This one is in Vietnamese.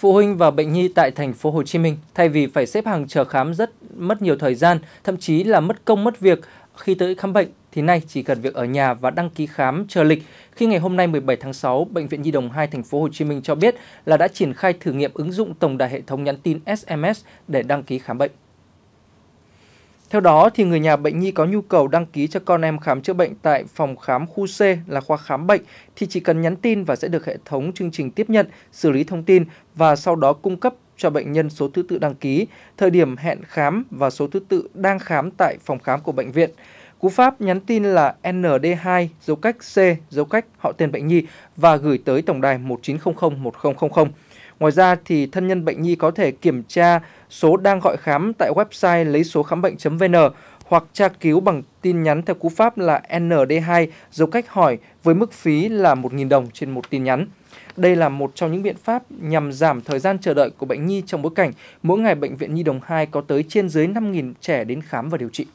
Phụ huynh và bệnh nhi tại thành phố Hồ Chí Minh thay vì phải xếp hàng chờ khám rất mất nhiều thời gian, thậm chí là mất công mất việc khi tới khám bệnh thì nay chỉ cần việc ở nhà và đăng ký khám chờ lịch. Khi ngày hôm nay 17 tháng 6, bệnh viện Nhi đồng 2 thành phố Hồ Chí Minh cho biết là đã triển khai thử nghiệm ứng dụng tổng đài hệ thống nhắn tin SMS để đăng ký khám bệnh. Theo đó, thì người nhà bệnh nhi có nhu cầu đăng ký cho con em khám chữa bệnh tại phòng khám khu C là khoa khám bệnh thì chỉ cần nhắn tin và sẽ được hệ thống chương trình tiếp nhận, xử lý thông tin và sau đó cung cấp cho bệnh nhân số thứ tự đăng ký, thời điểm hẹn khám và số thứ tự đang khám tại phòng khám của bệnh viện. Cú pháp nhắn tin là ND2 dấu cách C dấu cách họ tên bệnh nhi và gửi tới tổng đài 1900 1000. Ngoài ra thì thân nhân bệnh nhi có thể kiểm tra số đang gọi khám tại website lấy số khám bệnh.vn hoặc tra cứu bằng tin nhắn theo cú pháp là ND2 dấu cách hỏi với mức phí là 1.000 đồng trên một tin nhắn. Đây là một trong những biện pháp nhằm giảm thời gian chờ đợi của bệnh nhi trong bối cảnh mỗi ngày Bệnh viện Nhi Đồng 2 có tới trên dưới 5.000 trẻ đến khám và điều trị.